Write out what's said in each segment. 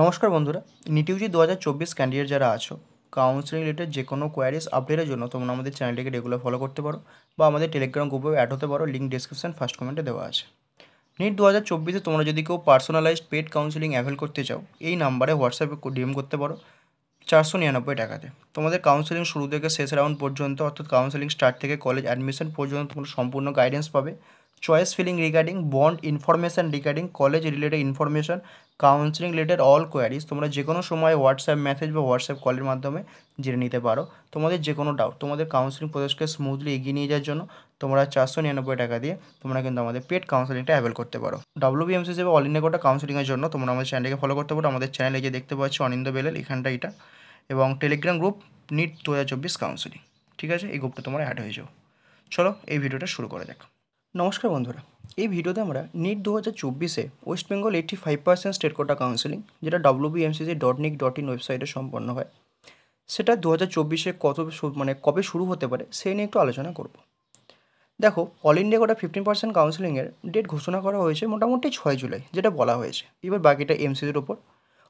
নমস্কার বন্ধুরা নিটিউজি দু হাজার চব্বিশ ক্যান্ডিডেট যারা আছো কাউন্সিলিং রিলেটেড যে কোনো কোয়ারিজ আপডেটের জন্য তোমরা আমাদের চ্যানেলটিকে রেগুলার ফলো করতে পারো বা আমাদের টেলিগ্রাম গ্রুপে অ্যাড হতে পারো লিঙ্ক ডিসক্রিপশন ফার্স্ট কমেন্টে দেওয়া আছে নিট দু হাজার চব্বিশে তোমরা যদি কেউ পার্সোনালাইজড পেড কাউন্সিলিং অ্যাভেল করতে চাও এই নাম্বারে হোয়াটসঅ্যাপে ডিএম করতে পারো চারশো নিরানব্বই টাকাতে তোমাদের কাউন্সেলিং শুরু থেকে শেষ রাউন্ড পর্যন্ত অর্থাৎ কাউন্সেলিং স্টার্ট থেকে কলেজ অ্যাডমিশন পর্যন্ত তোমরা সম্পূর্ণ গাইডেন্স পাবে choice filling regarding bond information regarding college related information counselling related all queries তোমরা যে কোনো সময় হোয়াটসঅ্যাপ মেসেজ বা হোয়াটসঅ্যাপ কলের মাধ্যমে জেনে নিতে পারো তোমাদের যে কোনো ডাউট তোমাদের কাউন্সিলিং প্রসেসকে স্মুথলি এগিয়ে নিয়ে যাওয়ার জন্য তোমরা চারশো নিরানব্বই টাকা দিয়ে তোমরা কিন্তু আমাদের পেড কাউন্সিলিংটা অ্যাভেল করতে পারো বিএমসি হিসেবে অল ইন্ডিয়া কোটা কাউন্সিলিংয়ের জন্য তোমরা আমাদের চ্যানেলকে ফলো করতে পারো আমাদের চ্যানেলে গিয়ে দেখতে পাচ্ছ অনিন্দ বেলেল এখানটা এটা এবং টেলিগ্রাম গ্রুপ নিট দু হাজার চব্বিশ কাউন্সিলিং ঠিক আছে এই গ্রুপটা তোমরা অ্যাড হয়ে যাও চলো এই ভিডিওটা শুরু করা যাক নমস্কার বন্ধুরা এই ভিডিওতে আমরা নিট দু হাজার চব্বিশে West Bengal eighty five percent state quota counselling যেটা WBMCC dot nic dot in ওয়েবসাইটে সম্পন্ন হয় সেটা দু হাজার চব্বিশে কত মানে কবে শুরু হতে পারে সেই নিয়ে একটু আলোচনা করব দেখো all India quota fifteen percent কাউন্সিলিংয়ের ডেট ঘোষণা করা হয়েছে মোটামুটি ছয় জুলাই যেটা বলা হয়েছে এবার বাকিটা এমসিসির ওপর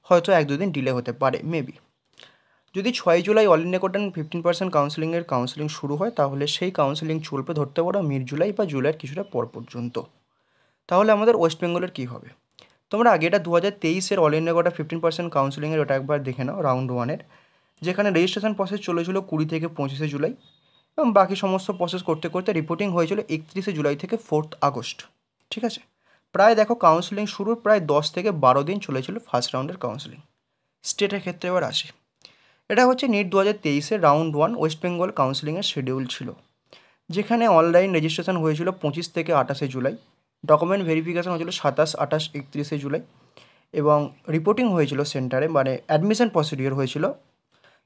হয়তো এক দুদিন ডিলে হতে পারে মেবি যদি ছয় July all India quota fifteen percent কাউন্সিলিংয়ের কাউন্সিলিং শুরু হয় তাহলে সেই কাউন্সিলিং চলবে ধরতে পারো মিড জুলাই বা জুলাইয়ের কিছুটা পর পর্যন্ত তাহলে আমাদের ওয়েস্ট বেঙ্গলের কী হবে তোমরা আগে এটা দু হাজার তেইশের all India quota fifteen percent কাউন্সিলিংয়ের ওটা একবার দেখে নাও রাউন্ড ওয়ানের যেখানে রেজিস্ট্রেশন প্রসেস চলেছিল কুড়ি থেকে পঁচিশে জুলাই এবং বাকি সমস্ত প্রসেস করতে করতে রিপোর্টিং হয়েছিল একত্রিশে জুলাই থেকে ফোর্থ আগস্ট ঠিক আছে প্রায় দেখো কাউন্সিলিং শুরুর প্রায় দশ থেকে বারো দিন চলেছিল ফার্স্ট রাউন্ডের কাউন্সিলিং স্টেটের ক্ষেত্রে এবার আসি এটা হচ্ছে নিট দু হাজার তেইশে রাউন্ড ওয়ান ওয়েস্ট বেঙ্গল কাউন্সিলিংয়ের শিডিউল ছিল যেখানে অনলাইন রেজিস্ট্রেশন হয়েছিল পঁচিশ থেকে আঠাশে জুলাই ডকুমেন্ট ভেরিফিকেশান হয়েছিল সাতাশ আঠাশ একত্রিশে জুলাই এবং রিপোর্টিং হয়েছিল সেন্টারে মানে অ্যাডমিশন প্রসিডিওর হয়েছিল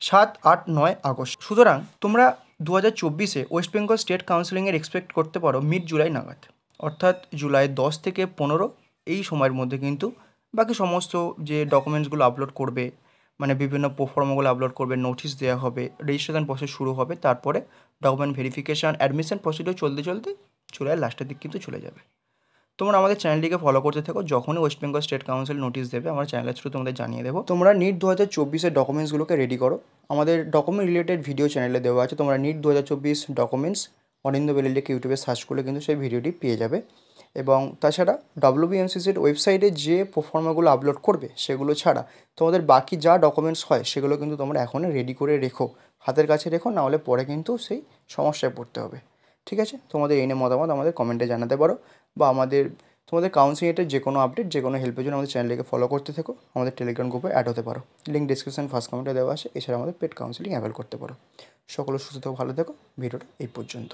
সাত আট নয় আগস্ট সুতরাং তোমরা দু হাজার চব্বিশে ওয়েস্ট বেঙ্গল স্টেট কাউন্সিলিংয়ের এক্সপেক্ট করতে পারো মিড জুলাই নাগাদ অর্থাৎ জুলাই দশ থেকে পনেরো এই সময়ের মধ্যে কিন্তু বাকি সমস্ত যে ডকুমেন্টসগুলো আপলোড করবে মানে বিভিন্ন প্রফর্মগুলো আপলোড করবে নোটিশ দেওয়া হবে রেজিস্ট্রেশন প্রসেস শুরু হবে তারপরে ডকুমেন্ট ভেরিফিকেশান অ্যাডমিশন প্রসিডিও চলতে চলতে জুলাইয়ের লাস্টের দিক কিন্তু চলে যাবে তোমরা আমাদের চ্যানেলটিকে ফলো করতে থাকো যখনই West Bengal state council notice দেবে আমার চ্যানেলের থ্রু তোমাদের জানিয়ে দেবো তোমরা নিট দু হাজার চব্বিশের ডকুমেন্টসগুলোকে রেডি করো আমাদের ডকুমেন্ট রিলেটেড ভিডিও চ্যানেলে দেওয়া আছে তোমরা নিট দু হাজার চব্বিশ ডকুমেন্টস অরিন্দ বেলিলিকে ইউটিউবে সার্চ করলে কিন্তু সেই ভিডিওটি পেয়ে যাবে এবং তাছাড়া ডব্লিউবিএমসিসির ওয়েবসাইটে যে প্রোফর্মাগুলো আপলোড করবে সেগুলো ছাড়া তোমাদের বাকি যা ডকুমেন্টস হয় সেগুলো কিন্তু তোমরা এখন রেডি করে রেখো হাতের কাছে রেখো নাহলে পরে কিন্তু সেই সমস্যায় পড়তে হবে ঠিক আছে তোমাদের এই নিয়ে মতামত আমাদের কমেন্টে জানাতে পারো বা আমাদের তোমাদের কাউন্সিলিংয়ের যে কোনো আপডেট যে কোনো হেল্পের জন্য আমাদের চ্যানেলকে ফলো করতে থেকো আমাদের টেলিগ্রাম গ্রুপে অ্যাড হতে পারো লিঙ্ক ডিসক্রিপশন ফার্স্ট কমেন্টে দেওয়া আছে এছাড়া আমাদের পেড কাউন্সিলিং অ্যাভেল করতে পারো সকল সুস্থ ভালো থেকো ভিডিওটা এই পর্যন্ত